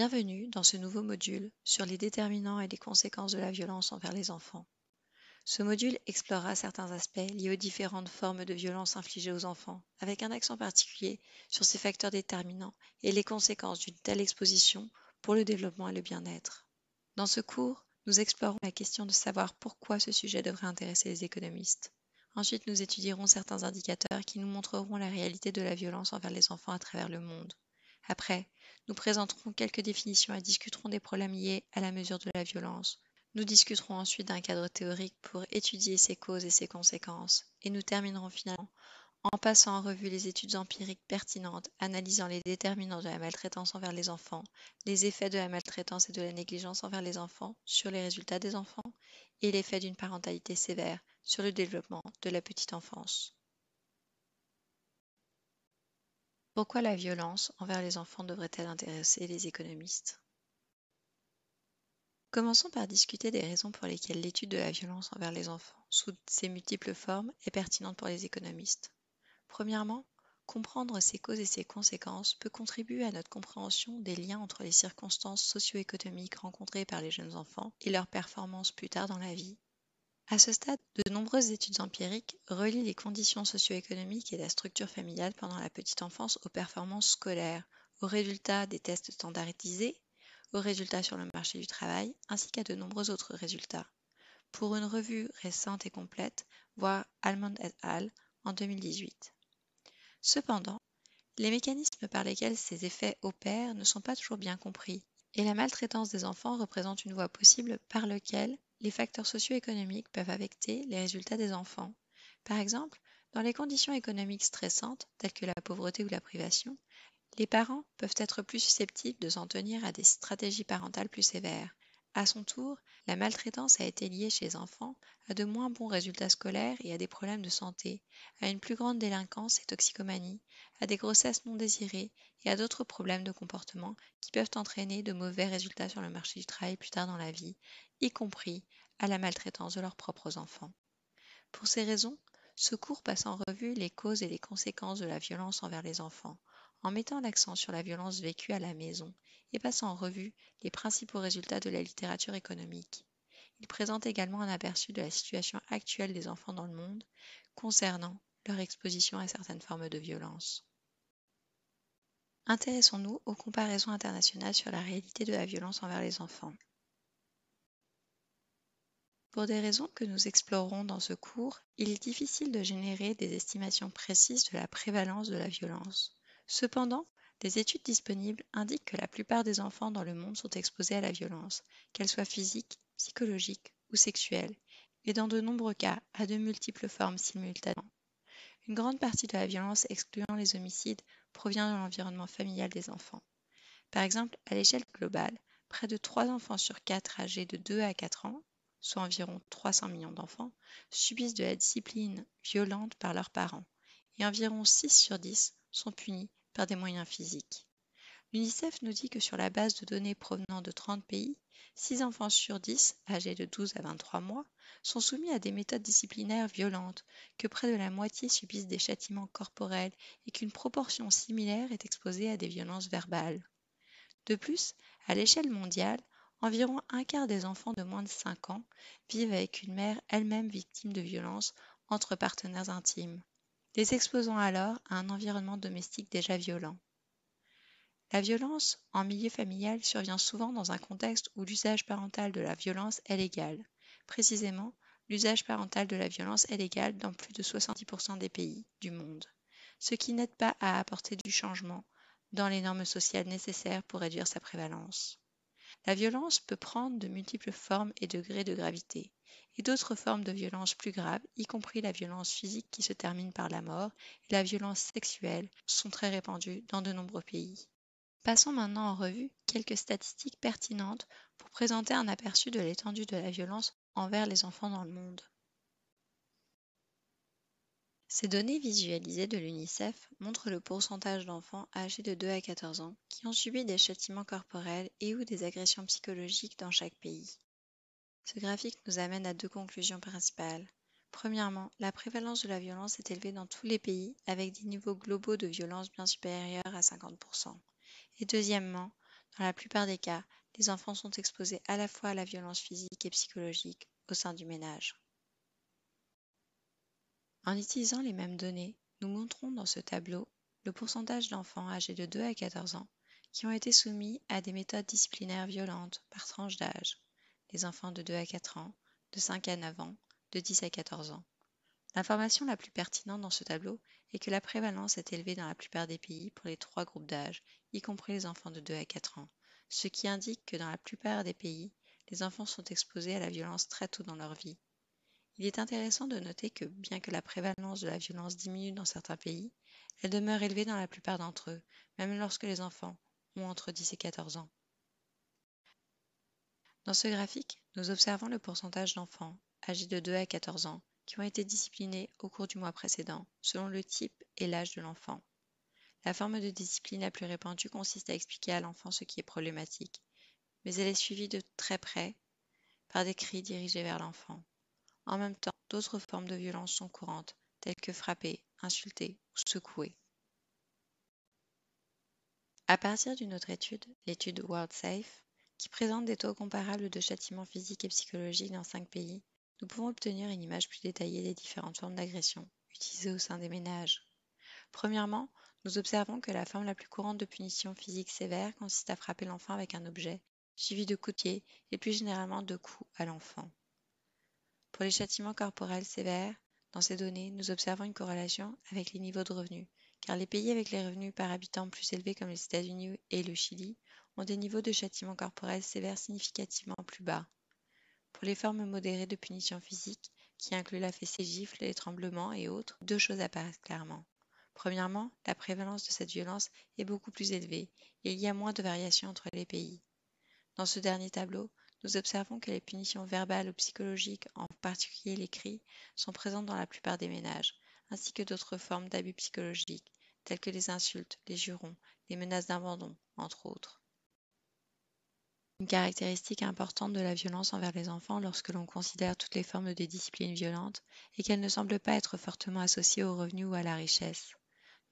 Bienvenue dans ce nouveau module sur les déterminants et les conséquences de la violence envers les enfants. Ce module explorera certains aspects liés aux différentes formes de violence infligées aux enfants, avec un accent particulier sur ces facteurs déterminants et les conséquences d'une telle exposition pour le développement et le bien-être. Dans ce cours, nous explorons la question de savoir pourquoi ce sujet devrait intéresser les économistes. Ensuite, nous étudierons certains indicateurs qui nous montreront la réalité de la violence envers les enfants à travers le monde. Après, nous présenterons quelques définitions et discuterons des problèmes liés à la mesure de la violence. Nous discuterons ensuite d'un cadre théorique pour étudier ses causes et ses conséquences, et nous terminerons finalement en passant en revue les études empiriques pertinentes, analysant les déterminants de la maltraitance envers les enfants, les effets de la maltraitance et de la négligence envers les enfants sur les résultats des enfants, et l'effet d'une parentalité sévère sur le développement de la petite enfance. Pourquoi la violence envers les enfants devrait-elle intéresser les économistes Commençons par discuter des raisons pour lesquelles l'étude de la violence envers les enfants, sous ses multiples formes, est pertinente pour les économistes. Premièrement, comprendre ses causes et ses conséquences peut contribuer à notre compréhension des liens entre les circonstances socio-économiques rencontrées par les jeunes enfants et leurs performances plus tard dans la vie, à ce stade, de nombreuses études empiriques relient les conditions socio-économiques et la structure familiale pendant la petite enfance aux performances scolaires, aux résultats des tests standardisés, aux résultats sur le marché du travail, ainsi qu'à de nombreux autres résultats. Pour une revue récente et complète, voir Almond et al. en 2018. Cependant, les mécanismes par lesquels ces effets opèrent ne sont pas toujours bien compris, et la maltraitance des enfants représente une voie possible par laquelle les facteurs socio-économiques peuvent affecter les résultats des enfants. Par exemple, dans les conditions économiques stressantes, telles que la pauvreté ou la privation, les parents peuvent être plus susceptibles de s'en tenir à des stratégies parentales plus sévères, à son tour, la maltraitance a été liée chez les enfants à de moins bons résultats scolaires et à des problèmes de santé, à une plus grande délinquance et toxicomanie, à des grossesses non désirées et à d'autres problèmes de comportement qui peuvent entraîner de mauvais résultats sur le marché du travail plus tard dans la vie, y compris à la maltraitance de leurs propres enfants. Pour ces raisons, ce cours passe en revue les causes et les conséquences de la violence envers les enfants, en mettant l'accent sur la violence vécue à la maison et passant en revue les principaux résultats de la littérature économique. Il présente également un aperçu de la situation actuelle des enfants dans le monde concernant leur exposition à certaines formes de violence. Intéressons-nous aux comparaisons internationales sur la réalité de la violence envers les enfants. Pour des raisons que nous explorerons dans ce cours, il est difficile de générer des estimations précises de la prévalence de la violence. Cependant, des études disponibles indiquent que la plupart des enfants dans le monde sont exposés à la violence, qu'elle soit physique, psychologique ou sexuelle, et dans de nombreux cas à de multiples formes simultanément. Une grande partie de la violence excluant les homicides provient de l'environnement familial des enfants. Par exemple, à l'échelle globale, près de 3 enfants sur 4 âgés de 2 à 4 ans, soit environ 300 millions d'enfants, subissent de la discipline violente par leurs parents, et environ 6 sur 10 sont punis par des moyens physiques. L'UNICEF nous dit que sur la base de données provenant de 30 pays, 6 enfants sur 10, âgés de 12 à 23 mois, sont soumis à des méthodes disciplinaires violentes, que près de la moitié subissent des châtiments corporels et qu'une proportion similaire est exposée à des violences verbales. De plus, à l'échelle mondiale, environ un quart des enfants de moins de 5 ans vivent avec une mère elle-même victime de violences entre partenaires intimes les exposant alors à un environnement domestique déjà violent. La violence en milieu familial survient souvent dans un contexte où l'usage parental de la violence est légal. Précisément, l'usage parental de la violence est légal dans plus de 70% des pays du monde, ce qui n'aide pas à apporter du changement dans les normes sociales nécessaires pour réduire sa prévalence. La violence peut prendre de multiples formes et degrés de gravité, et d'autres formes de violence plus graves, y compris la violence physique qui se termine par la mort et la violence sexuelle, sont très répandues dans de nombreux pays. Passons maintenant en revue quelques statistiques pertinentes pour présenter un aperçu de l'étendue de la violence envers les enfants dans le monde. Ces données visualisées de l'UNICEF montrent le pourcentage d'enfants âgés de 2 à 14 ans qui ont subi des châtiments corporels et ou des agressions psychologiques dans chaque pays. Ce graphique nous amène à deux conclusions principales. Premièrement, la prévalence de la violence est élevée dans tous les pays avec des niveaux globaux de violence bien supérieurs à 50%. Et deuxièmement, dans la plupart des cas, les enfants sont exposés à la fois à la violence physique et psychologique au sein du ménage. En utilisant les mêmes données, nous montrons dans ce tableau le pourcentage d'enfants âgés de 2 à 14 ans qui ont été soumis à des méthodes disciplinaires violentes par tranche d'âge, les enfants de 2 à 4 ans, de 5 à 9 ans, de 10 à 14 ans. L'information la plus pertinente dans ce tableau est que la prévalence est élevée dans la plupart des pays pour les trois groupes d'âge, y compris les enfants de 2 à 4 ans, ce qui indique que dans la plupart des pays, les enfants sont exposés à la violence très tôt dans leur vie, il est intéressant de noter que, bien que la prévalence de la violence diminue dans certains pays, elle demeure élevée dans la plupart d'entre eux, même lorsque les enfants ont entre 10 et 14 ans. Dans ce graphique, nous observons le pourcentage d'enfants âgés de 2 à 14 ans qui ont été disciplinés au cours du mois précédent, selon le type et l'âge de l'enfant. La forme de discipline la plus répandue consiste à expliquer à l'enfant ce qui est problématique, mais elle est suivie de très près par des cris dirigés vers l'enfant. En même temps, d'autres formes de violence sont courantes, telles que frapper, insulter ou secouer. À partir d'une autre étude, l'étude WorldSafe, qui présente des taux comparables de châtiments physiques et psychologiques dans cinq pays, nous pouvons obtenir une image plus détaillée des différentes formes d'agression utilisées au sein des ménages. Premièrement, nous observons que la forme la plus courante de punition physique sévère consiste à frapper l'enfant avec un objet, suivi de coups de pied et plus généralement de coups à l'enfant. Pour les châtiments corporels sévères, dans ces données, nous observons une corrélation avec les niveaux de revenus, car les pays avec les revenus par habitant plus élevés comme les États-Unis et le Chili ont des niveaux de châtiments corporels sévères significativement plus bas. Pour les formes modérées de punition physique, qui incluent la fessée gifle, les tremblements et autres, deux choses apparaissent clairement. Premièrement, la prévalence de cette violence est beaucoup plus élevée et il y a moins de variations entre les pays. Dans ce dernier tableau, nous observons que les punitions verbales ou psychologiques en particulier les cris, sont présentes dans la plupart des ménages, ainsi que d'autres formes d'abus psychologiques, telles que les insultes, les jurons, les menaces d'abandon, entre autres. Une caractéristique importante de la violence envers les enfants lorsque l'on considère toutes les formes de discipline violente est qu'elle ne semble pas être fortement associée au revenus ou à la richesse.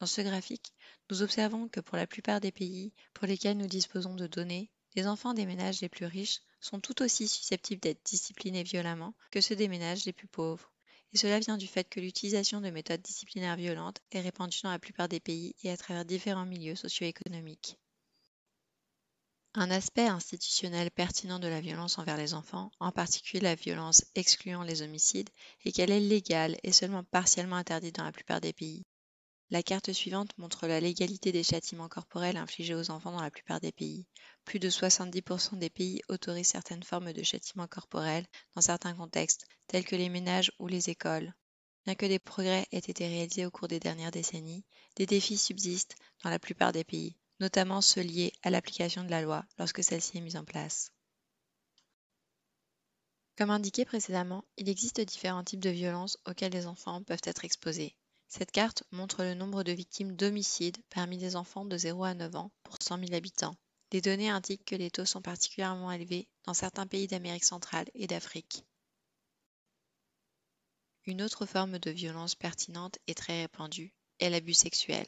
Dans ce graphique, nous observons que pour la plupart des pays pour lesquels nous disposons de données, les enfants des ménages les plus riches sont tout aussi susceptibles d'être disciplinés violemment que ceux des ménages les plus pauvres. Et cela vient du fait que l'utilisation de méthodes disciplinaires violentes est répandue dans la plupart des pays et à travers différents milieux socio-économiques. Un aspect institutionnel pertinent de la violence envers les enfants, en particulier la violence excluant les homicides, est qu'elle est légale et seulement partiellement interdite dans la plupart des pays. La carte suivante montre la légalité des châtiments corporels infligés aux enfants dans la plupart des pays. Plus de 70% des pays autorisent certaines formes de châtiments corporels dans certains contextes, tels que les ménages ou les écoles. Bien que des progrès aient été réalisés au cours des dernières décennies, des défis subsistent dans la plupart des pays, notamment ceux liés à l'application de la loi lorsque celle-ci est mise en place. Comme indiqué précédemment, il existe différents types de violences auxquelles les enfants peuvent être exposés. Cette carte montre le nombre de victimes d'homicides parmi des enfants de 0 à 9 ans pour 100 000 habitants. Les données indiquent que les taux sont particulièrement élevés dans certains pays d'Amérique centrale et d'Afrique. Une autre forme de violence pertinente et très répandue est l'abus sexuel.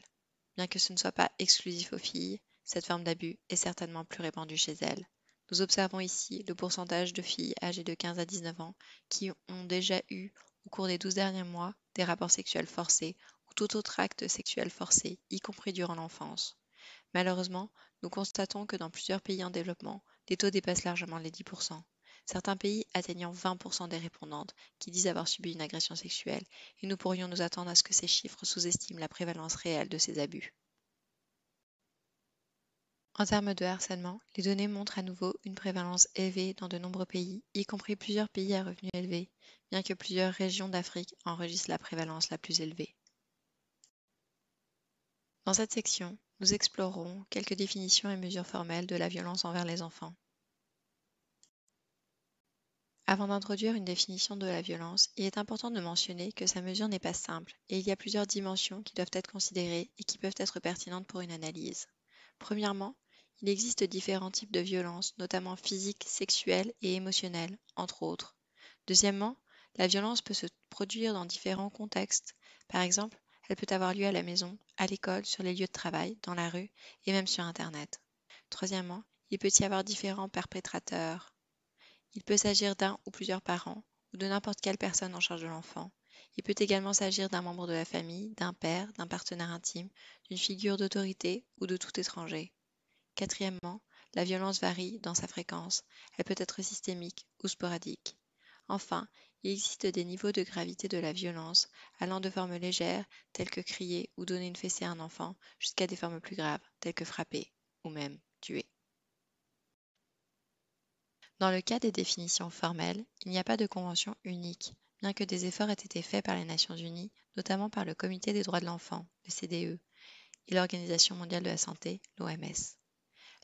Bien que ce ne soit pas exclusif aux filles, cette forme d'abus est certainement plus répandue chez elles. Nous observons ici le pourcentage de filles âgées de 15 à 19 ans qui ont déjà eu au cours des 12 derniers mois, des rapports sexuels forcés ou tout autre acte sexuel forcé, y compris durant l'enfance. Malheureusement, nous constatons que dans plusieurs pays en développement, les taux dépassent largement les 10%, certains pays atteignant 20% des répondantes qui disent avoir subi une agression sexuelle, et nous pourrions nous attendre à ce que ces chiffres sous-estiment la prévalence réelle de ces abus. En termes de harcèlement, les données montrent à nouveau une prévalence élevée dans de nombreux pays, y compris plusieurs pays à revenus élevés, bien que plusieurs régions d'Afrique enregistrent la prévalence la plus élevée. Dans cette section, nous explorerons quelques définitions et mesures formelles de la violence envers les enfants. Avant d'introduire une définition de la violence, il est important de mentionner que sa mesure n'est pas simple et il y a plusieurs dimensions qui doivent être considérées et qui peuvent être pertinentes pour une analyse. Premièrement, il existe différents types de violences, notamment physiques, sexuelles et émotionnelles, entre autres. Deuxièmement, la violence peut se produire dans différents contextes. Par exemple, elle peut avoir lieu à la maison, à l'école, sur les lieux de travail, dans la rue et même sur Internet. Troisièmement, il peut y avoir différents perpétrateurs. Il peut s'agir d'un ou plusieurs parents ou de n'importe quelle personne en charge de l'enfant. Il peut également s'agir d'un membre de la famille, d'un père, d'un partenaire intime, d'une figure d'autorité ou de tout étranger. Quatrièmement, la violence varie dans sa fréquence. Elle peut être systémique ou sporadique. Enfin, il existe des niveaux de gravité de la violence, allant de formes légères, telles que crier ou donner une fessée à un enfant, jusqu'à des formes plus graves, telles que frapper ou même tuer. Dans le cas des définitions formelles, il n'y a pas de convention unique, bien que des efforts aient été faits par les Nations Unies, notamment par le Comité des droits de l'enfant, le CDE, et l'Organisation mondiale de la santé, l'OMS.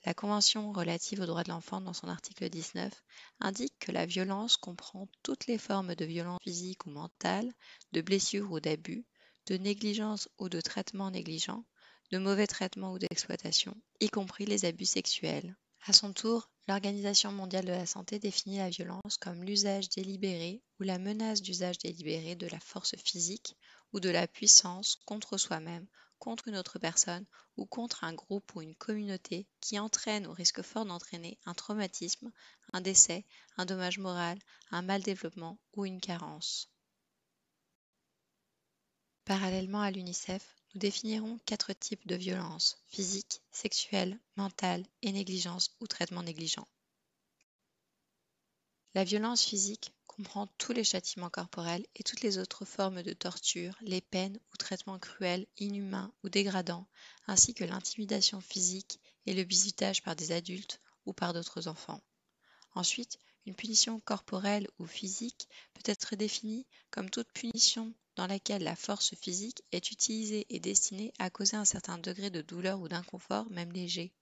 La Convention relative aux droits de l'enfant, dans son article 19, indique que la violence comprend toutes les formes de violence physique ou mentale, de blessure ou d'abus, de négligence ou de traitement négligent, de mauvais traitement ou d'exploitation, y compris les abus sexuels. À son tour, l'Organisation mondiale de la santé définit la violence comme l'usage délibéré ou la menace d'usage délibéré de la force physique ou de la puissance contre soi-même contre une autre personne ou contre un groupe ou une communauté qui entraîne ou risque fort d'entraîner un traumatisme, un décès, un dommage moral, un mal développement ou une carence. Parallèlement à l'UNICEF, nous définirons quatre types de violences physique, sexuelle, mentale et négligence ou traitement négligent. La violence physique comprend tous les châtiments corporels et toutes les autres formes de torture, les peines ou traitements cruels, inhumains ou dégradants, ainsi que l'intimidation physique et le bizutage par des adultes ou par d'autres enfants. Ensuite, une punition corporelle ou physique peut être définie comme toute punition dans laquelle la force physique est utilisée et destinée à causer un certain degré de douleur ou d'inconfort, même léger.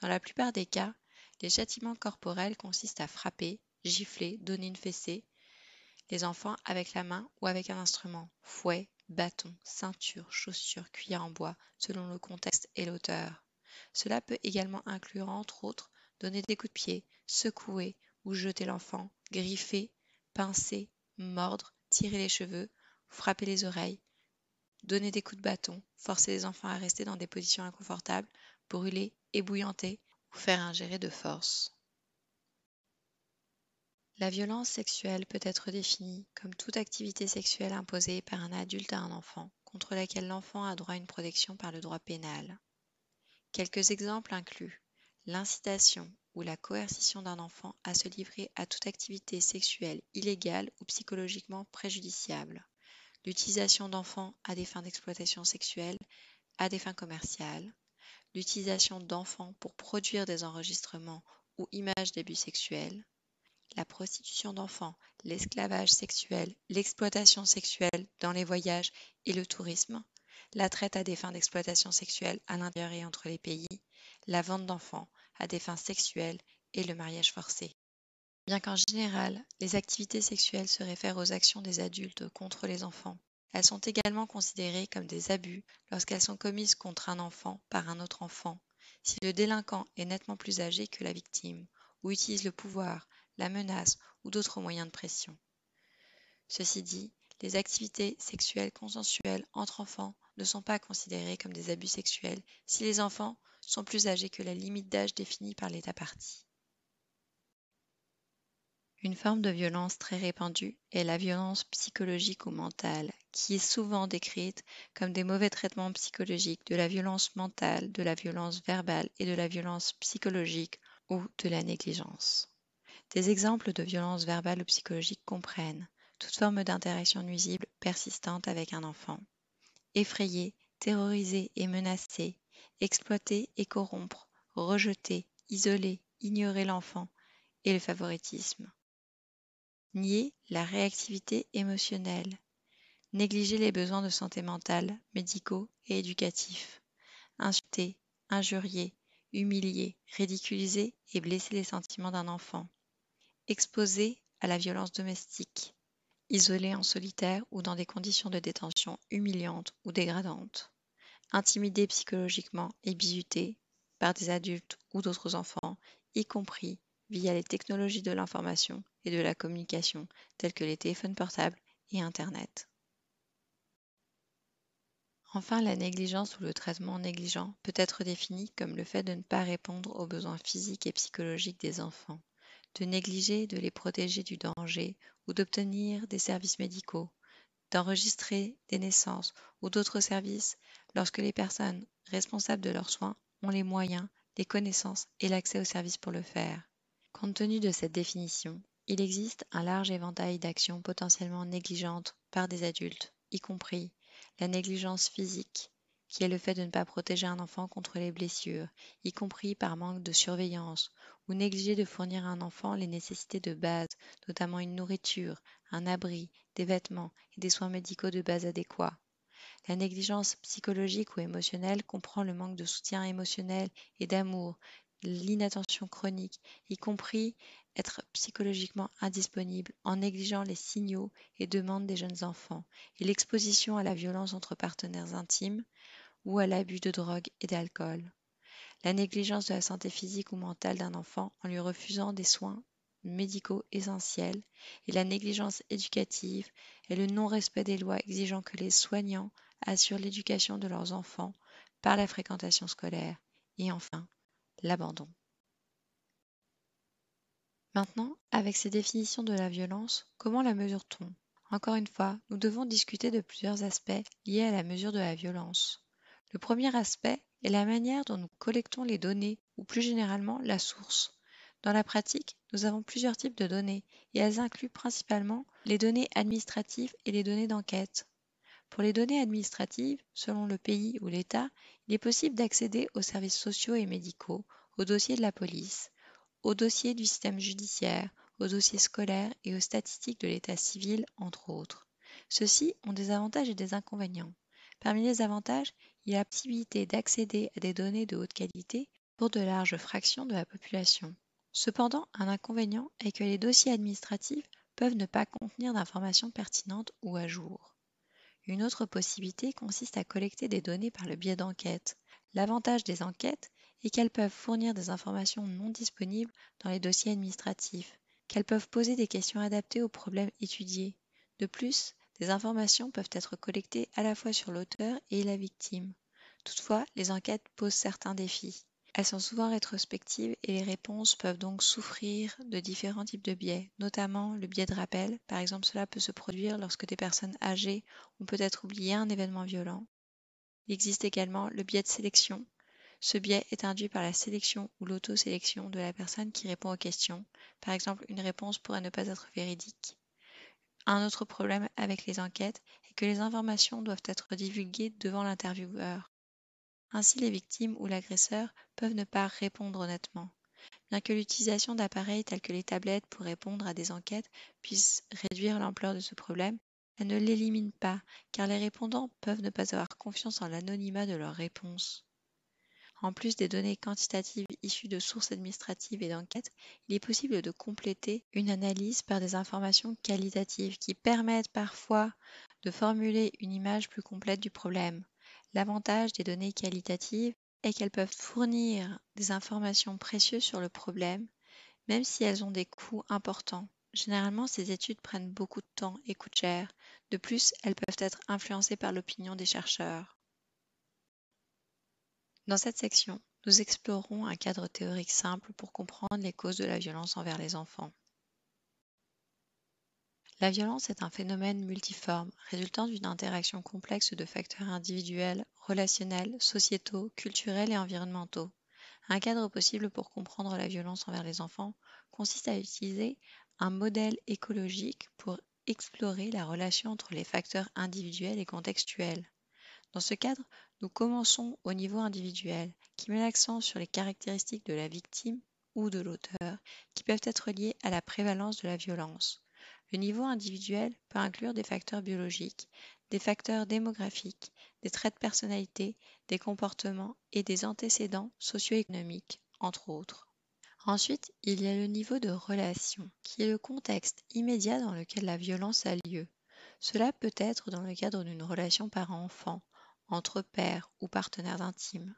Dans la plupart des cas, les châtiments corporels consistent à frapper, gifler, donner une fessée, les enfants avec la main ou avec un instrument, fouet, bâton, ceinture, chaussure, cuillère en bois, selon le contexte et l'auteur. Cela peut également inclure, entre autres, donner des coups de pied, secouer ou jeter l'enfant, griffer, pincer, mordre, tirer les cheveux, frapper les oreilles, donner des coups de bâton, forcer les enfants à rester dans des positions inconfortables, brûler, ébouillanter ou faire ingérer de force. La violence sexuelle peut être définie comme toute activité sexuelle imposée par un adulte à un enfant, contre laquelle l'enfant a droit à une protection par le droit pénal. Quelques exemples incluent l'incitation ou la coercition d'un enfant à se livrer à toute activité sexuelle illégale ou psychologiquement préjudiciable, l'utilisation d'enfants à des fins d'exploitation sexuelle, à des fins commerciales, l'utilisation d'enfants pour produire des enregistrements ou images d'abus sexuels, la prostitution d'enfants, l'esclavage sexuel, l'exploitation sexuelle dans les voyages et le tourisme, la traite à des fins d'exploitation sexuelle à l'intérieur et entre les pays, la vente d'enfants à des fins sexuelles et le mariage forcé. Bien qu'en général, les activités sexuelles se réfèrent aux actions des adultes contre les enfants, elles sont également considérées comme des abus lorsqu'elles sont commises contre un enfant par un autre enfant, si le délinquant est nettement plus âgé que la victime, ou utilise le pouvoir, la menace ou d'autres moyens de pression. Ceci dit, les activités sexuelles consensuelles entre enfants ne sont pas considérées comme des abus sexuels si les enfants sont plus âgés que la limite d'âge définie par l'État partie. Une forme de violence très répandue est la violence psychologique ou mentale, qui est souvent décrite comme des mauvais traitements psychologiques, de la violence mentale, de la violence verbale et de la violence psychologique ou de la négligence. Des exemples de violences verbales ou psychologiques comprennent toute forme d'interaction nuisible persistante avec un enfant, effrayer, terroriser et menacer, exploiter et corrompre, rejeter, isoler, ignorer l'enfant et le favoritisme. Nier la réactivité émotionnelle, négliger les besoins de santé mentale, médicaux et éducatifs, insulter, injurier, humilier, ridiculiser et blesser les sentiments d'un enfant, Exposés à la violence domestique, isolés en solitaire ou dans des conditions de détention humiliantes ou dégradantes, intimidés psychologiquement et bizutés par des adultes ou d'autres enfants, y compris via les technologies de l'information et de la communication telles que les téléphones portables et Internet. Enfin, la négligence ou le traitement négligent peut être défini comme le fait de ne pas répondre aux besoins physiques et psychologiques des enfants, de négliger de les protéger du danger ou d'obtenir des services médicaux, d'enregistrer des naissances ou d'autres services lorsque les personnes responsables de leurs soins ont les moyens, les connaissances et l'accès aux services pour le faire. Compte tenu de cette définition, il existe un large éventail d'actions potentiellement négligentes par des adultes, y compris la négligence physique, qui est le fait de ne pas protéger un enfant contre les blessures, y compris par manque de surveillance, ou négliger de fournir à un enfant les nécessités de base, notamment une nourriture, un abri, des vêtements et des soins médicaux de base adéquats. La négligence psychologique ou émotionnelle comprend le manque de soutien émotionnel et d'amour, l'inattention chronique, y compris être psychologiquement indisponible en négligeant les signaux et demandes des jeunes enfants, et l'exposition à la violence entre partenaires intimes, ou à l'abus de drogue et d'alcool, la négligence de la santé physique ou mentale d'un enfant en lui refusant des soins médicaux essentiels et la négligence éducative et le non-respect des lois exigeant que les soignants assurent l'éducation de leurs enfants par la fréquentation scolaire et enfin l'abandon. Maintenant, avec ces définitions de la violence, comment la mesure-t-on Encore une fois, nous devons discuter de plusieurs aspects liés à la mesure de la violence. Le premier aspect est la manière dont nous collectons les données, ou plus généralement la source. Dans la pratique, nous avons plusieurs types de données, et elles incluent principalement les données administratives et les données d'enquête. Pour les données administratives, selon le pays ou l'État, il est possible d'accéder aux services sociaux et médicaux, aux dossiers de la police, aux dossiers du système judiciaire, aux dossiers scolaires et aux statistiques de l'état civil, entre autres. Ceux-ci ont des avantages et des inconvénients. Parmi les avantages, il y a la possibilité d'accéder à des données de haute qualité pour de larges fractions de la population. Cependant, un inconvénient est que les dossiers administratifs peuvent ne pas contenir d'informations pertinentes ou à jour. Une autre possibilité consiste à collecter des données par le biais d'enquêtes. L'avantage des enquêtes est qu'elles peuvent fournir des informations non disponibles dans les dossiers administratifs, qu'elles peuvent poser des questions adaptées aux problèmes étudiés. De plus, des informations peuvent être collectées à la fois sur l'auteur et la victime. Toutefois, les enquêtes posent certains défis. Elles sont souvent rétrospectives et les réponses peuvent donc souffrir de différents types de biais, notamment le biais de rappel. Par exemple, cela peut se produire lorsque des personnes âgées ont peut-être oublié un événement violent. Il existe également le biais de sélection. Ce biais est induit par la sélection ou l'autosélection de la personne qui répond aux questions. Par exemple, une réponse pourrait ne pas être véridique. Un autre problème avec les enquêtes est que les informations doivent être divulguées devant l'intervieweur. Ainsi les victimes ou l'agresseur peuvent ne pas répondre honnêtement. Bien que l'utilisation d'appareils tels que les tablettes pour répondre à des enquêtes puisse réduire l'ampleur de ce problème, elle ne l'élimine pas, car les répondants peuvent ne pas avoir confiance en l'anonymat de leurs réponses. En plus des données quantitatives issues de sources administratives et d'enquêtes, il est possible de compléter une analyse par des informations qualitatives qui permettent parfois de formuler une image plus complète du problème. L'avantage des données qualitatives est qu'elles peuvent fournir des informations précieuses sur le problème, même si elles ont des coûts importants. Généralement, ces études prennent beaucoup de temps et coûtent cher. De plus, elles peuvent être influencées par l'opinion des chercheurs. Dans cette section, nous explorons un cadre théorique simple pour comprendre les causes de la violence envers les enfants. La violence est un phénomène multiforme, résultant d'une interaction complexe de facteurs individuels, relationnels, sociétaux, culturels et environnementaux. Un cadre possible pour comprendre la violence envers les enfants consiste à utiliser un modèle écologique pour explorer la relation entre les facteurs individuels et contextuels. Dans ce cadre, nous commençons au niveau individuel, qui met l'accent sur les caractéristiques de la victime ou de l'auteur, qui peuvent être liées à la prévalence de la violence. Le niveau individuel peut inclure des facteurs biologiques, des facteurs démographiques, des traits de personnalité, des comportements et des antécédents socio-économiques, entre autres. Ensuite, il y a le niveau de relation, qui est le contexte immédiat dans lequel la violence a lieu. Cela peut être dans le cadre d'une relation parent-enfant, entre pairs ou partenaires intimes.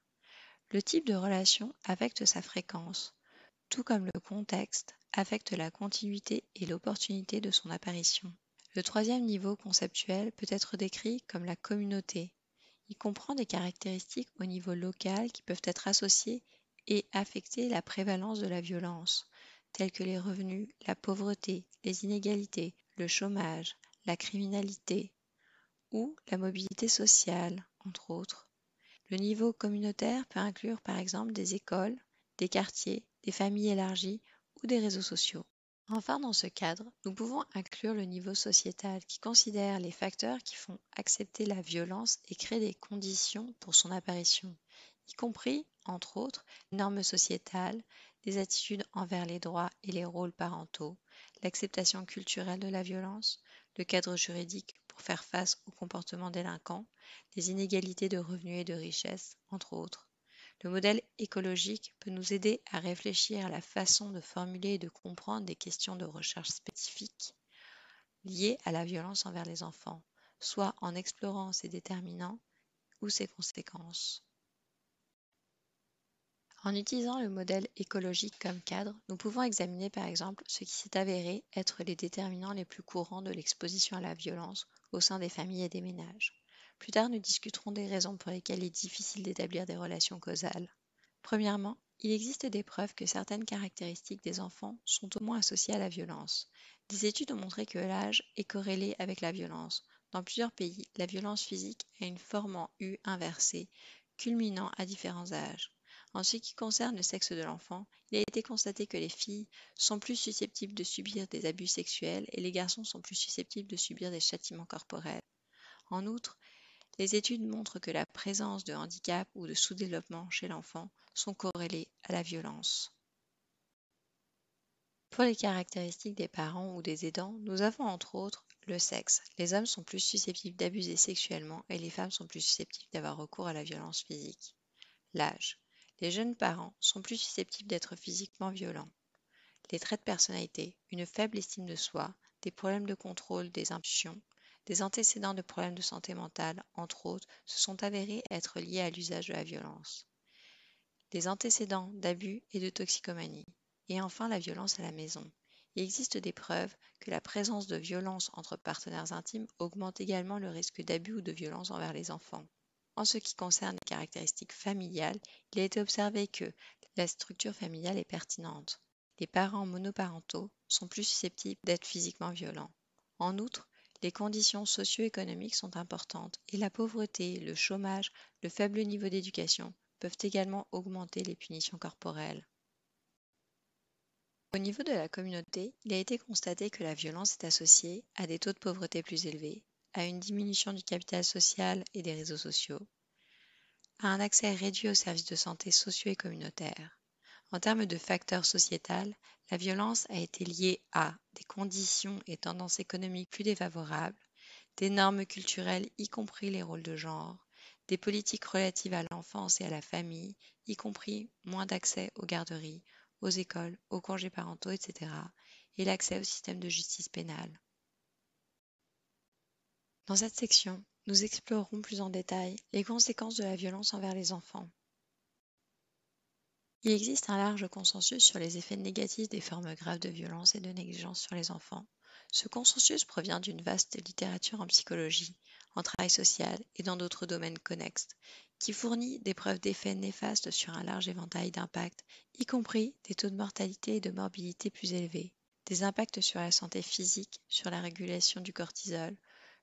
Le type de relation affecte sa fréquence, tout comme le contexte affecte la continuité et l'opportunité de son apparition. Le troisième niveau conceptuel peut être décrit comme la communauté. Il comprend des caractéristiques au niveau local qui peuvent être associées et affecter la prévalence de la violence, telles que les revenus, la pauvreté, les inégalités, le chômage, la criminalité ou la mobilité sociale, entre autres. Le niveau communautaire peut inclure par exemple des écoles, des quartiers, des familles élargies ou des réseaux sociaux. Enfin, dans ce cadre, nous pouvons inclure le niveau sociétal qui considère les facteurs qui font accepter la violence et créent des conditions pour son apparition, y compris, entre autres, les normes sociétales, des attitudes envers les droits et les rôles parentaux, l'acceptation culturelle de la violence, le cadre juridique pour faire face aux comportements délinquants, des inégalités de revenus et de richesses, entre autres. Le modèle écologique peut nous aider à réfléchir à la façon de formuler et de comprendre des questions de recherche spécifiques liées à la violence envers les enfants, soit en explorant ses déterminants ou ses conséquences. En utilisant le modèle écologique comme cadre, nous pouvons examiner par exemple ce qui s'est avéré être les déterminants les plus courants de l'exposition à la violence au sein des familles et des ménages. Plus tard, nous discuterons des raisons pour lesquelles il est difficile d'établir des relations causales. Premièrement, il existe des preuves que certaines caractéristiques des enfants sont au moins associées à la violence. Des études ont montré que l'âge est corrélé avec la violence. Dans plusieurs pays, la violence physique a une forme en U inversée, culminant à différents âges. En ce qui concerne le sexe de l'enfant, il a été constaté que les filles sont plus susceptibles de subir des abus sexuels et les garçons sont plus susceptibles de subir des châtiments corporels. En outre, les études montrent que la présence de handicap ou de sous-développement chez l'enfant sont corrélées à la violence. Pour les caractéristiques des parents ou des aidants, nous avons entre autres le sexe. Les hommes sont plus susceptibles d'abuser sexuellement et les femmes sont plus susceptibles d'avoir recours à la violence physique. L'âge. Les jeunes parents sont plus susceptibles d'être physiquement violents. Les traits de personnalité, une faible estime de soi, des problèmes de contrôle des impulsions, des antécédents de problèmes de santé mentale, entre autres, se sont avérés être liés à l'usage de la violence. Des antécédents d'abus et de toxicomanie. Et enfin la violence à la maison. Il existe des preuves que la présence de violences entre partenaires intimes augmente également le risque d'abus ou de violence envers les enfants. En ce qui concerne les caractéristiques familiales, il a été observé que la structure familiale est pertinente. Les parents monoparentaux sont plus susceptibles d'être physiquement violents. En outre, les conditions socio-économiques sont importantes et la pauvreté, le chômage, le faible niveau d'éducation peuvent également augmenter les punitions corporelles. Au niveau de la communauté, il a été constaté que la violence est associée à des taux de pauvreté plus élevés, à une diminution du capital social et des réseaux sociaux, à un accès réduit aux services de santé sociaux et communautaires. En termes de facteurs sociétal, la violence a été liée à des conditions et tendances économiques plus défavorables, des normes culturelles, y compris les rôles de genre, des politiques relatives à l'enfance et à la famille, y compris moins d'accès aux garderies, aux écoles, aux congés parentaux, etc., et l'accès au système de justice pénale. Dans cette section, nous explorerons plus en détail les conséquences de la violence envers les enfants. Il existe un large consensus sur les effets négatifs des formes graves de violence et de négligence sur les enfants. Ce consensus provient d'une vaste littérature en psychologie, en travail social et dans d'autres domaines connexes, qui fournit des preuves d'effets néfastes sur un large éventail d'impacts, y compris des taux de mortalité et de morbidité plus élevés, des impacts sur la santé physique, sur la régulation du cortisol,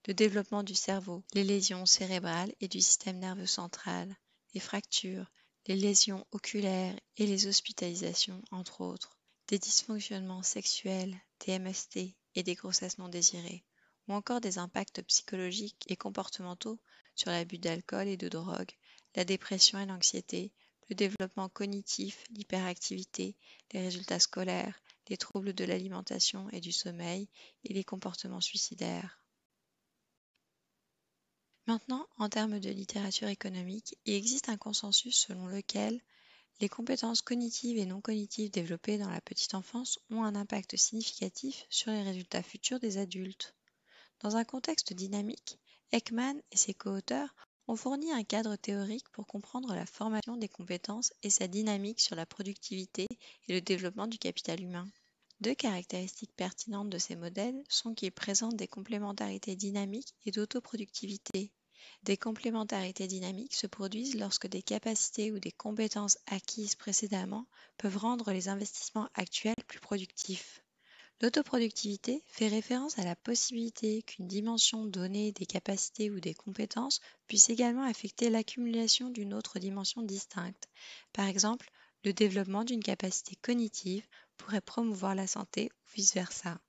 le développement du cerveau, les lésions cérébrales et du système nerveux central, les fractures, les lésions oculaires et les hospitalisations, entre autres, des dysfonctionnements sexuels, des MST et des grossesses non désirées, ou encore des impacts psychologiques et comportementaux sur l'abus d'alcool et de drogue, la dépression et l'anxiété, le développement cognitif, l'hyperactivité, les résultats scolaires, les troubles de l'alimentation et du sommeil et les comportements suicidaires. Maintenant, en termes de littérature économique, il existe un consensus selon lequel les compétences cognitives et non cognitives développées dans la petite enfance ont un impact significatif sur les résultats futurs des adultes. Dans un contexte dynamique, Ekman et ses co-auteurs ont fourni un cadre théorique pour comprendre la formation des compétences et sa dynamique sur la productivité et le développement du capital humain. Deux caractéristiques pertinentes de ces modèles sont qu'ils présentent des complémentarités dynamiques et d'autoproductivité, des complémentarités dynamiques se produisent lorsque des capacités ou des compétences acquises précédemment peuvent rendre les investissements actuels plus productifs. L'autoproductivité fait référence à la possibilité qu'une dimension donnée des capacités ou des compétences puisse également affecter l'accumulation d'une autre dimension distincte. Par exemple, le développement d'une capacité cognitive pourrait promouvoir la santé ou vice-versa.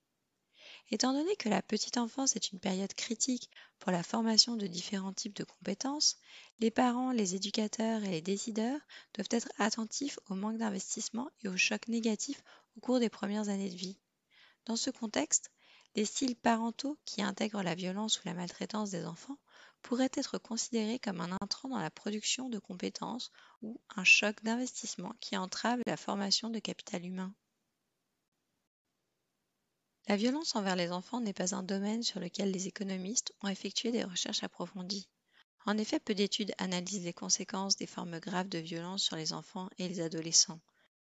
Étant donné que la petite enfance est une période critique pour la formation de différents types de compétences, les parents, les éducateurs et les décideurs doivent être attentifs au manque d'investissement et aux chocs négatifs au cours des premières années de vie. Dans ce contexte, les styles parentaux qui intègrent la violence ou la maltraitance des enfants pourraient être considérés comme un intrant dans la production de compétences ou un choc d'investissement qui entrave la formation de capital humain. La violence envers les enfants n'est pas un domaine sur lequel les économistes ont effectué des recherches approfondies. En effet, peu d'études analysent les conséquences des formes graves de violence sur les enfants et les adolescents.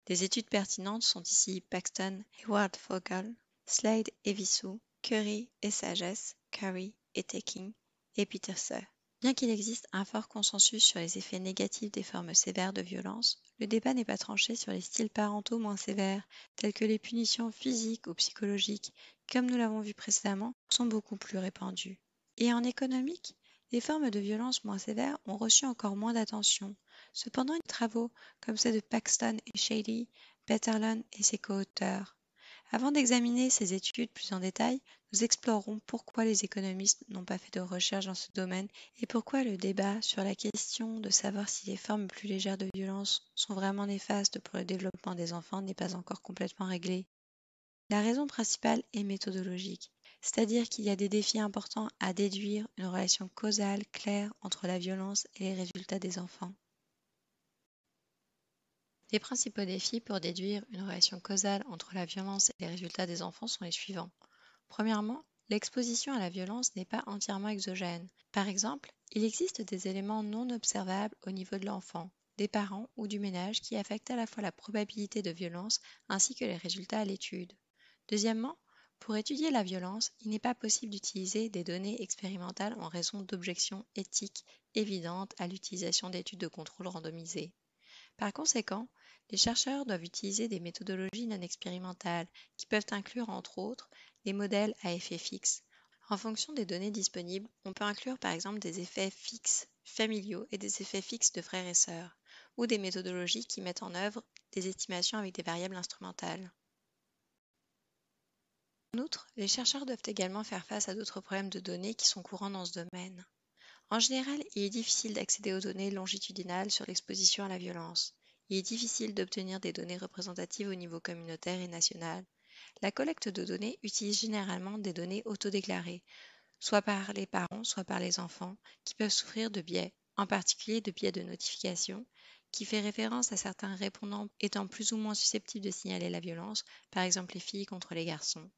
Des études pertinentes sont ici Paxton, Howard Fogel, Slade et Vissou, Curry et Sagesse, Curry et Taking et Peterser. Bien qu'il existe un fort consensus sur les effets négatifs des formes sévères de violence, le débat n'est pas tranché sur les styles parentaux moins sévères, tels que les punitions physiques ou psychologiques, comme nous l'avons vu précédemment, sont beaucoup plus répandues. Et en économique, les formes de violence moins sévères ont reçu encore moins d'attention. Cependant, les travaux comme ceux de Paxton et Shady, Peterlon et ses co-auteurs avant d'examiner ces études plus en détail, nous explorerons pourquoi les économistes n'ont pas fait de recherche dans ce domaine et pourquoi le débat sur la question de savoir si les formes plus légères de violence sont vraiment néfastes pour le développement des enfants n'est pas encore complètement réglé. La raison principale est méthodologique, c'est-à-dire qu'il y a des défis importants à déduire une relation causale claire entre la violence et les résultats des enfants. Les principaux défis pour déduire une relation causale entre la violence et les résultats des enfants sont les suivants. Premièrement, l'exposition à la violence n'est pas entièrement exogène. Par exemple, il existe des éléments non observables au niveau de l'enfant, des parents ou du ménage qui affectent à la fois la probabilité de violence ainsi que les résultats à l'étude. Deuxièmement, pour étudier la violence, il n'est pas possible d'utiliser des données expérimentales en raison d'objections éthiques évidentes à l'utilisation d'études de contrôle randomisées. Par conséquent, les chercheurs doivent utiliser des méthodologies non expérimentales qui peuvent inclure entre autres des modèles à effet fixe. En fonction des données disponibles, on peut inclure par exemple des effets fixes familiaux et des effets fixes de frères et sœurs, ou des méthodologies qui mettent en œuvre des estimations avec des variables instrumentales. En outre, les chercheurs doivent également faire face à d'autres problèmes de données qui sont courants dans ce domaine. En général, il est difficile d'accéder aux données longitudinales sur l'exposition à la violence. Il est difficile d'obtenir des données représentatives au niveau communautaire et national. La collecte de données utilise généralement des données autodéclarées, soit par les parents, soit par les enfants, qui peuvent souffrir de biais, en particulier de biais de notification, qui fait référence à certains répondants étant plus ou moins susceptibles de signaler la violence, par exemple les filles contre les garçons,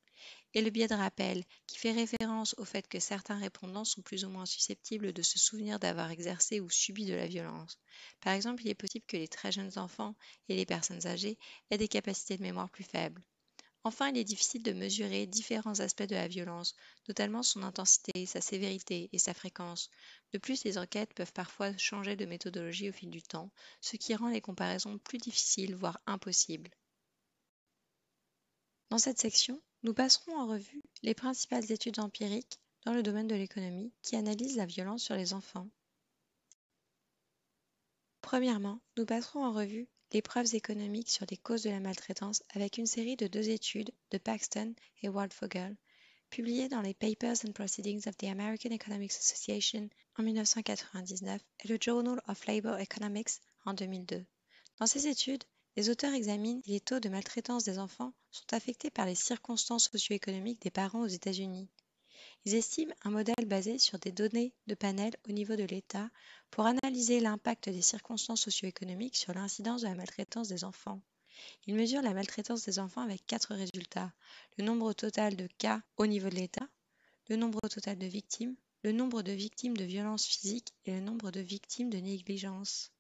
et le biais de rappel, qui fait référence au fait que certains répondants sont plus ou moins susceptibles de se souvenir d'avoir exercé ou subi de la violence. Par exemple, il est possible que les très jeunes enfants et les personnes âgées aient des capacités de mémoire plus faibles. Enfin, il est difficile de mesurer différents aspects de la violence, notamment son intensité, sa sévérité et sa fréquence. De plus, les enquêtes peuvent parfois changer de méthodologie au fil du temps, ce qui rend les comparaisons plus difficiles, voire impossibles. Dans cette section, nous passerons en revue les principales études empiriques dans le domaine de l'économie qui analysent la violence sur les enfants. Premièrement, nous passerons en revue les preuves économiques sur les causes de la maltraitance avec une série de deux études de Paxton et Waldfogel, publiées dans les Papers and Proceedings of the American Economics Association en 1999 et le Journal of Labor Economics en 2002. Dans ces études, les auteurs examinent si les taux de maltraitance des enfants sont affectés par les circonstances socio-économiques des parents aux États-Unis. Ils estiment un modèle basé sur des données de panel au niveau de l'État pour analyser l'impact des circonstances socio-économiques sur l'incidence de la maltraitance des enfants. Ils mesurent la maltraitance des enfants avec quatre résultats le nombre total de cas au niveau de l'État, le nombre total de victimes, le nombre de victimes de violences physiques et le nombre de victimes de négligence.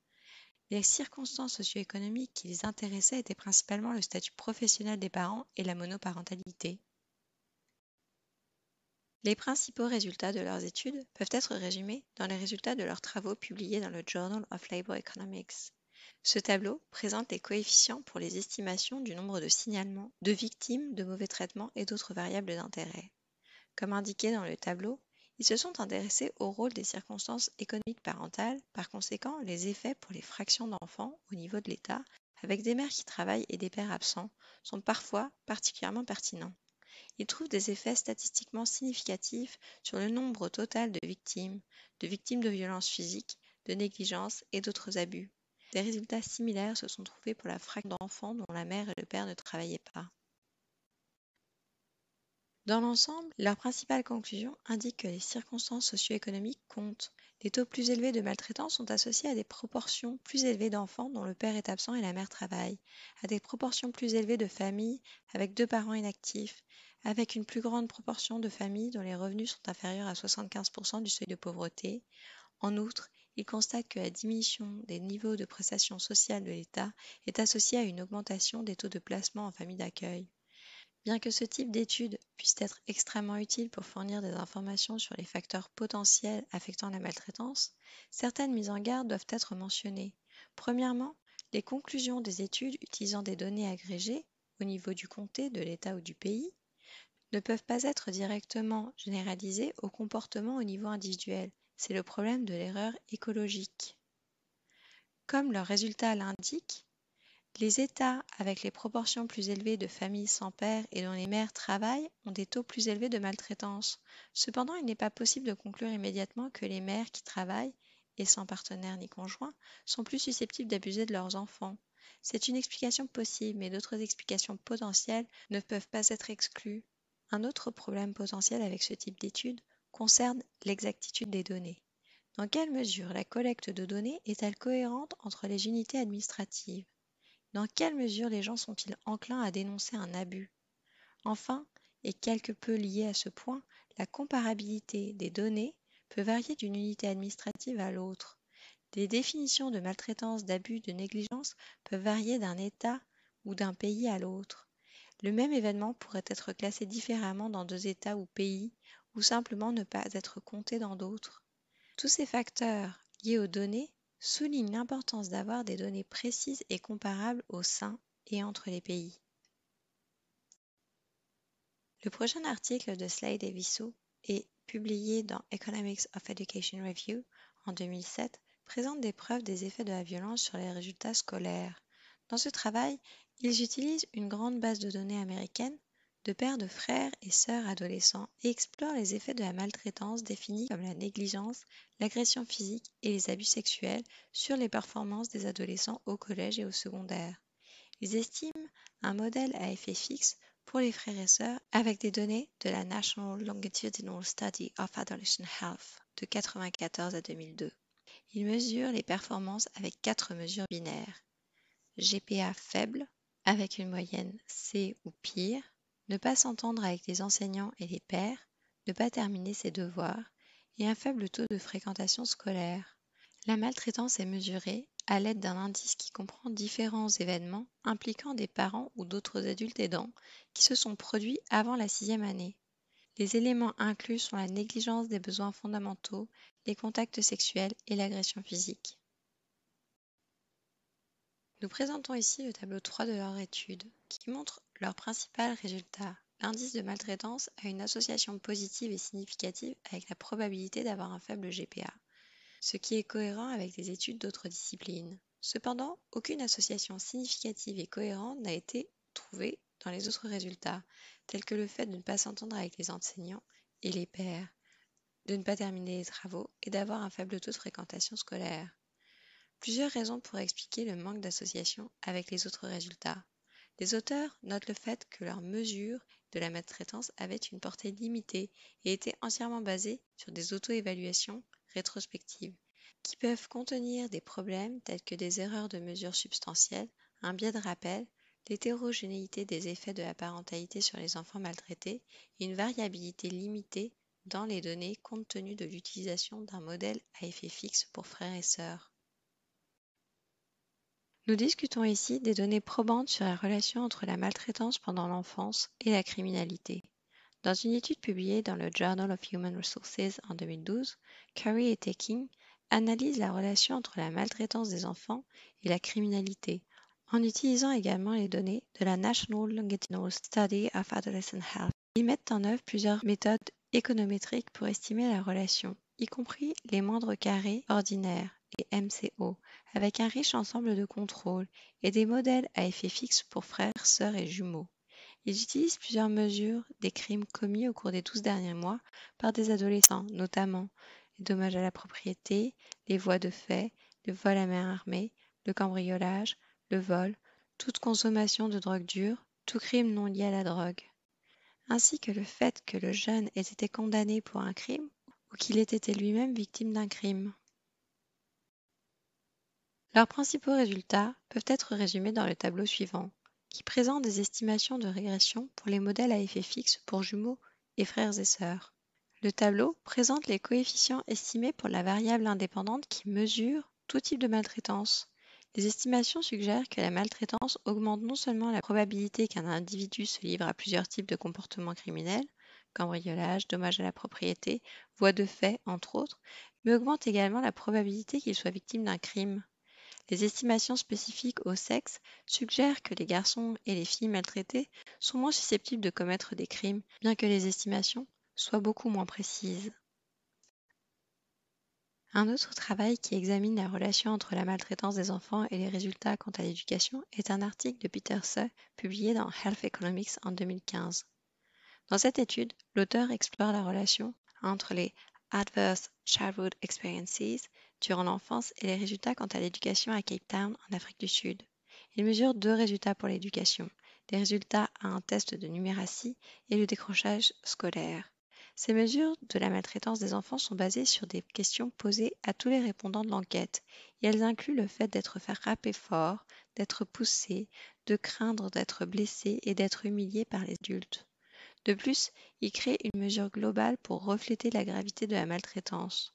Les circonstances socio-économiques qui les intéressaient étaient principalement le statut professionnel des parents et la monoparentalité. Les principaux résultats de leurs études peuvent être résumés dans les résultats de leurs travaux publiés dans le Journal of Labor Economics. Ce tableau présente les coefficients pour les estimations du nombre de signalements, de victimes de mauvais traitements et d'autres variables d'intérêt. Comme indiqué dans le tableau, ils se sont intéressés au rôle des circonstances économiques parentales, par conséquent les effets pour les fractions d'enfants au niveau de l'État, avec des mères qui travaillent et des pères absents, sont parfois particulièrement pertinents. Ils trouvent des effets statistiquement significatifs sur le nombre total de victimes, de victimes de violences physiques, de négligences et d'autres abus. Des résultats similaires se sont trouvés pour la fraction d'enfants dont la mère et le père ne travaillaient pas. Dans l'ensemble, leurs principales conclusions indiquent que les circonstances socio-économiques comptent. Les taux plus élevés de maltraitance sont associés à des proportions plus élevées d'enfants dont le père est absent et la mère travaille, à des proportions plus élevées de familles avec deux parents inactifs, avec une plus grande proportion de familles dont les revenus sont inférieurs à 75% du seuil de pauvreté. En outre, ils constatent que la diminution des niveaux de prestations sociales de l'État est associée à une augmentation des taux de placement en famille d'accueil. Bien que ce type d'étude puisse être extrêmement utile pour fournir des informations sur les facteurs potentiels affectant la maltraitance, certaines mises en garde doivent être mentionnées. Premièrement, les conclusions des études utilisant des données agrégées au niveau du comté, de l'État ou du pays ne peuvent pas être directement généralisées au comportement au niveau individuel. C'est le problème de l'erreur écologique. Comme leurs résultats l'indiquent, les États avec les proportions plus élevées de familles sans père et dont les mères travaillent ont des taux plus élevés de maltraitance. Cependant, il n'est pas possible de conclure immédiatement que les mères qui travaillent, et sans partenaire ni conjoint, sont plus susceptibles d'abuser de leurs enfants. C'est une explication possible, mais d'autres explications potentielles ne peuvent pas être exclues. Un autre problème potentiel avec ce type d'étude concerne l'exactitude des données. Dans quelle mesure la collecte de données est-elle cohérente entre les unités administratives dans quelle mesure les gens sont-ils enclins à dénoncer un abus Enfin, et quelque peu lié à ce point, la comparabilité des données peut varier d'une unité administrative à l'autre. Des définitions de maltraitance, d'abus, de négligence peuvent varier d'un État ou d'un pays à l'autre. Le même événement pourrait être classé différemment dans deux États ou pays, ou simplement ne pas être compté dans d'autres. Tous ces facteurs liés aux données souligne l'importance d'avoir des données précises et comparables au sein et entre les pays. Le prochain article de Slade et Vissot publié dans Economics of Education Review en 2007, présente des preuves des effets de la violence sur les résultats scolaires. Dans ce travail, ils utilisent une grande base de données américaine de pères de frères et sœurs adolescents et explore les effets de la maltraitance définie comme la négligence, l'agression physique et les abus sexuels sur les performances des adolescents au collège et au secondaire. Ils estiment un modèle à effet fixe pour les frères et sœurs avec des données de la National Longitudinal Study of Adolescent Health de 1994 à 2002. Ils mesurent les performances avec quatre mesures binaires. GPA faible avec une moyenne C ou pire, ne pas s'entendre avec les enseignants et les pères, ne pas terminer ses devoirs et un faible taux de fréquentation scolaire. La maltraitance est mesurée à l'aide d'un indice qui comprend différents événements impliquant des parents ou d'autres adultes aidants qui se sont produits avant la sixième année. Les éléments inclus sont la négligence des besoins fondamentaux, les contacts sexuels et l'agression physique. Nous présentons ici le tableau 3 de leur étude, qui montre leur principal résultat, l'indice de maltraitance, a une association positive et significative avec la probabilité d'avoir un faible GPA, ce qui est cohérent avec des études d'autres disciplines. Cependant, aucune association significative et cohérente n'a été trouvée dans les autres résultats, tels que le fait de ne pas s'entendre avec les enseignants et les pairs, de ne pas terminer les travaux et d'avoir un faible taux de fréquentation scolaire. Plusieurs raisons pourraient expliquer le manque d'association avec les autres résultats. Les auteurs notent le fait que leurs mesures de la maltraitance avaient une portée limitée et était entièrement basée sur des auto-évaluations rétrospectives, qui peuvent contenir des problèmes tels que des erreurs de mesure substantielles, un biais de rappel, l'hétérogénéité des effets de la parentalité sur les enfants maltraités et une variabilité limitée dans les données compte tenu de l'utilisation d'un modèle à effet fixe pour frères et sœurs. Nous discutons ici des données probantes sur la relation entre la maltraitance pendant l'enfance et la criminalité. Dans une étude publiée dans le Journal of Human Resources en 2012, Curry et King analysent la relation entre la maltraitance des enfants et la criminalité, en utilisant également les données de la National Longitudinal Study of Adolescent Health. Ils mettent en œuvre plusieurs méthodes économétriques pour estimer la relation, y compris les moindres carrés ordinaires et MCO, avec un riche ensemble de contrôles et des modèles à effet fixe pour frères, sœurs et jumeaux. Ils utilisent plusieurs mesures des crimes commis au cours des douze derniers mois par des adolescents, notamment les dommages à la propriété, les voies de fait, le vol à main armée, le cambriolage, le vol, toute consommation de drogue dure, tout crime non lié à la drogue, ainsi que le fait que le jeune ait été condamné pour un crime ou qu'il ait été lui-même victime d'un crime. Leurs principaux résultats peuvent être résumés dans le tableau suivant, qui présente des estimations de régression pour les modèles à effet fixe pour jumeaux et frères et sœurs. Le tableau présente les coefficients estimés pour la variable indépendante qui mesure tout type de maltraitance. Les estimations suggèrent que la maltraitance augmente non seulement la probabilité qu'un individu se livre à plusieurs types de comportements criminels, cambriolage, dommages à la propriété, voies de fait, entre autres, mais augmente également la probabilité qu'il soit victime d'un crime. Les estimations spécifiques au sexe suggèrent que les garçons et les filles maltraitées sont moins susceptibles de commettre des crimes, bien que les estimations soient beaucoup moins précises. Un autre travail qui examine la relation entre la maltraitance des enfants et les résultats quant à l'éducation est un article de Peter Se publié dans Health Economics en 2015. Dans cette étude, l'auteur explore la relation entre les Adverse Childhood Experiences durant l'enfance et les résultats quant à l'éducation à Cape Town en Afrique du Sud. Il mesure deux résultats pour l'éducation, des résultats à un test de numératie et le décrochage scolaire. Ces mesures de la maltraitance des enfants sont basées sur des questions posées à tous les répondants de l'enquête, et elles incluent le fait d'être frappé fort, d'être poussé, de craindre d'être blessé et d'être humilié par les adultes. De plus, il crée une mesure globale pour refléter la gravité de la maltraitance.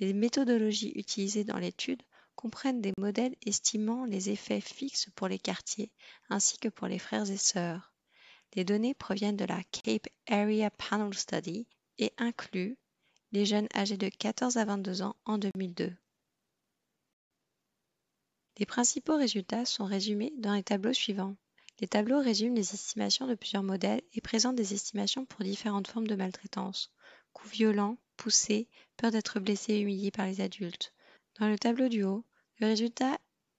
Les méthodologies utilisées dans l'étude comprennent des modèles estimant les effets fixes pour les quartiers ainsi que pour les frères et sœurs. Les données proviennent de la Cape Area Panel Study et incluent les jeunes âgés de 14 à 22 ans en 2002. Les principaux résultats sont résumés dans les tableaux suivants. Les tableaux résument les estimations de plusieurs modèles et présentent des estimations pour différentes formes de maltraitance, coups violents, poussée, peur d'être blessé et humilié par les adultes. Dans le tableau du haut, le résultat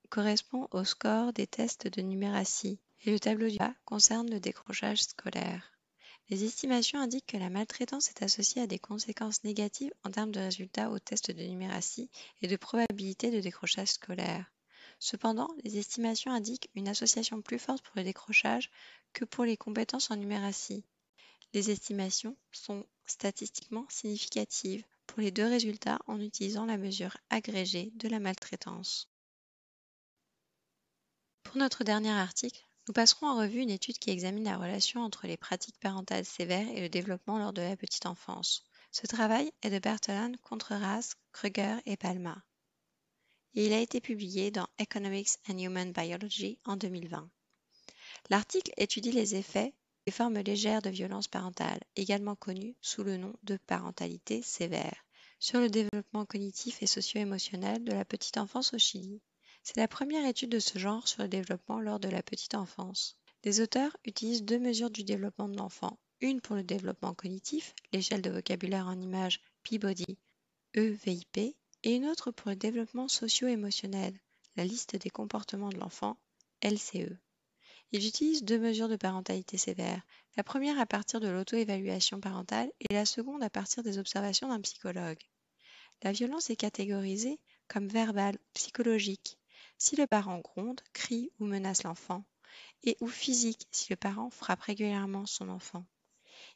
correspond au score des tests de numératie et le tableau du bas concerne le décrochage scolaire. Les estimations indiquent que la maltraitance est associée à des conséquences négatives en termes de résultats aux tests de numératie et de probabilité de décrochage scolaire. Cependant, les estimations indiquent une association plus forte pour le décrochage que pour les compétences en numératie. Les estimations sont statistiquement significative pour les deux résultats en utilisant la mesure agrégée de la maltraitance. Pour notre dernier article, nous passerons en revue une étude qui examine la relation entre les pratiques parentales sévères et le développement lors de la petite enfance. Ce travail est de Bertalan, Contreras, Kruger et Palma. il a été publié dans Economics and Human Biology en 2020. L'article étudie les effets des formes légères de violence parentale, également connues sous le nom de parentalité sévère, sur le développement cognitif et socio-émotionnel de la petite enfance au Chili. C'est la première étude de ce genre sur le développement lors de la petite enfance. Les auteurs utilisent deux mesures du développement de l'enfant, une pour le développement cognitif, l'échelle de vocabulaire en images Peabody, EVIP, et une autre pour le développement socio-émotionnel, la liste des comportements de l'enfant, LCE. Ils utilisent deux mesures de parentalité sévère, la première à partir de l'auto-évaluation parentale et la seconde à partir des observations d'un psychologue. La violence est catégorisée comme verbale ou psychologique si le parent gronde, crie ou menace l'enfant, et ou physique si le parent frappe régulièrement son enfant.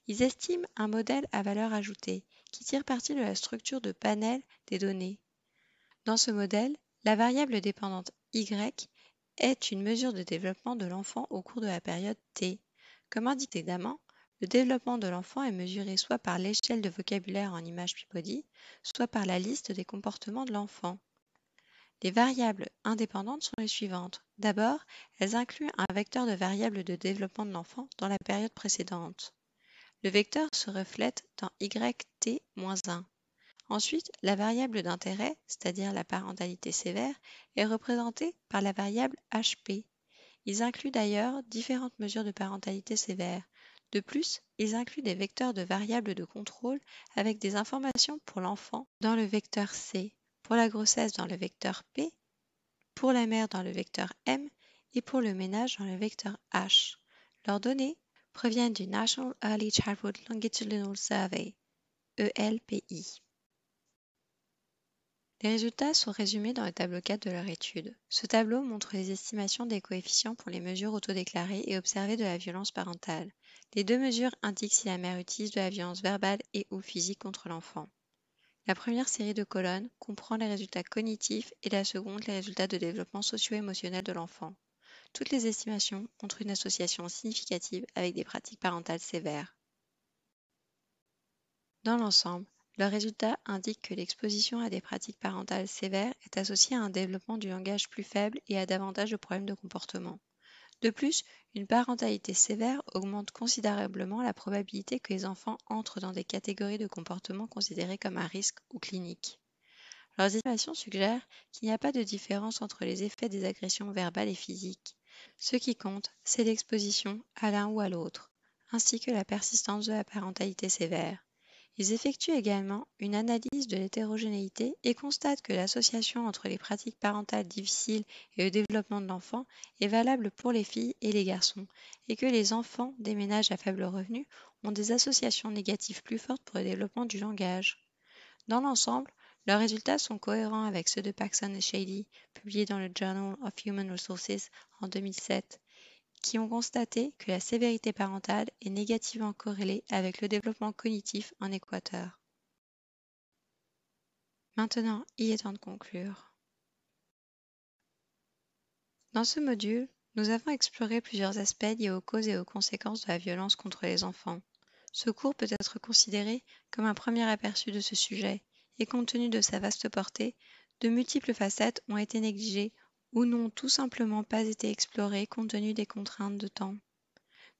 Ils estiment un modèle à valeur ajoutée qui tire parti de la structure de panel des données. Dans ce modèle, la variable dépendante y est une mesure de développement de l'enfant au cours de la période T. Comme indiqué d'amant, le développement de l'enfant est mesuré soit par l'échelle de vocabulaire en images Peabody, soit par la liste des comportements de l'enfant. Les variables indépendantes sont les suivantes. D'abord, elles incluent un vecteur de variables de développement de l'enfant dans la période précédente. Le vecteur se reflète dans YT-1. Ensuite, la variable d'intérêt, c'est-à-dire la parentalité sévère, est représentée par la variable HP. Ils incluent d'ailleurs différentes mesures de parentalité sévère. De plus, ils incluent des vecteurs de variables de contrôle avec des informations pour l'enfant dans le vecteur C, pour la grossesse dans le vecteur P, pour la mère dans le vecteur M et pour le ménage dans le vecteur H. Leurs données proviennent du National Early Childhood Longitudinal Survey, ELPI. Les résultats sont résumés dans le tableau 4 de leur étude. Ce tableau montre les estimations des coefficients pour les mesures autodéclarées et observées de la violence parentale. Les deux mesures indiquent si la mère utilise de la violence verbale et ou physique contre l'enfant. La première série de colonnes comprend les résultats cognitifs et la seconde les résultats de développement socio-émotionnel de l'enfant. Toutes les estimations montrent une association significative avec des pratiques parentales sévères. Dans l'ensemble, leurs résultats indiquent que l'exposition à des pratiques parentales sévères est associée à un développement du langage plus faible et à davantage de problèmes de comportement. De plus, une parentalité sévère augmente considérablement la probabilité que les enfants entrent dans des catégories de comportements considérées comme à risque ou cliniques. Leurs estimations suggèrent qu'il n'y a pas de différence entre les effets des agressions verbales et physiques. Ce qui compte, c'est l'exposition à l'un ou à l'autre, ainsi que la persistance de la parentalité sévère. Ils effectuent également une analyse de l'hétérogénéité et constatent que l'association entre les pratiques parentales difficiles et le développement de l'enfant est valable pour les filles et les garçons, et que les enfants des ménages à faible revenu ont des associations négatives plus fortes pour le développement du langage. Dans l'ensemble, leurs résultats sont cohérents avec ceux de Paxson et Shady, publiés dans le Journal of Human Resources en 2007, qui ont constaté que la sévérité parentale est négativement corrélée avec le développement cognitif en Équateur. Maintenant, il est temps de conclure. Dans ce module, nous avons exploré plusieurs aspects liés aux causes et aux conséquences de la violence contre les enfants. Ce cours peut être considéré comme un premier aperçu de ce sujet, et compte tenu de sa vaste portée, de multiples facettes ont été négligées ou n'ont tout simplement pas été explorées compte tenu des contraintes de temps.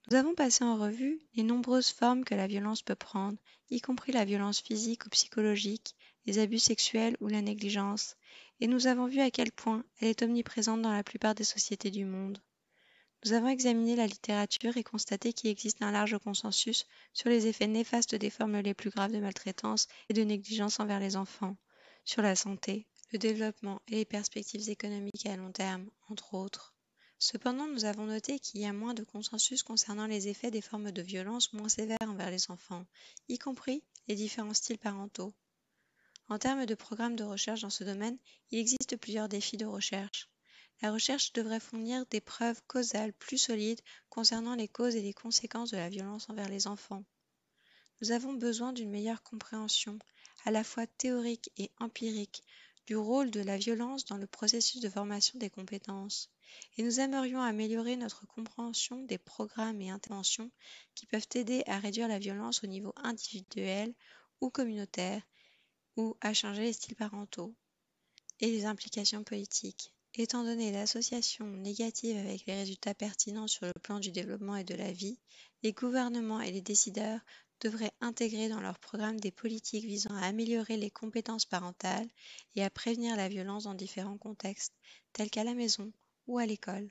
Nous avons passé en revue les nombreuses formes que la violence peut prendre, y compris la violence physique ou psychologique, les abus sexuels ou la négligence, et nous avons vu à quel point elle est omniprésente dans la plupart des sociétés du monde. Nous avons examiné la littérature et constaté qu'il existe un large consensus sur les effets néfastes des formes les plus graves de maltraitance et de négligence envers les enfants, sur la santé, le développement et les perspectives économiques à long terme, entre autres. Cependant, nous avons noté qu'il y a moins de consensus concernant les effets des formes de violence moins sévères envers les enfants, y compris les différents styles parentaux. En termes de programmes de recherche dans ce domaine, il existe plusieurs défis de recherche. La recherche devrait fournir des preuves causales plus solides concernant les causes et les conséquences de la violence envers les enfants. Nous avons besoin d'une meilleure compréhension, à la fois théorique et empirique, du rôle de la violence dans le processus de formation des compétences, et nous aimerions améliorer notre compréhension des programmes et interventions qui peuvent aider à réduire la violence au niveau individuel ou communautaire, ou à changer les styles parentaux et les implications politiques. Étant donné l'association négative avec les résultats pertinents sur le plan du développement et de la vie, les gouvernements et les décideurs devraient intégrer dans leur programme des politiques visant à améliorer les compétences parentales et à prévenir la violence dans différents contextes, tels qu'à la maison ou à l'école.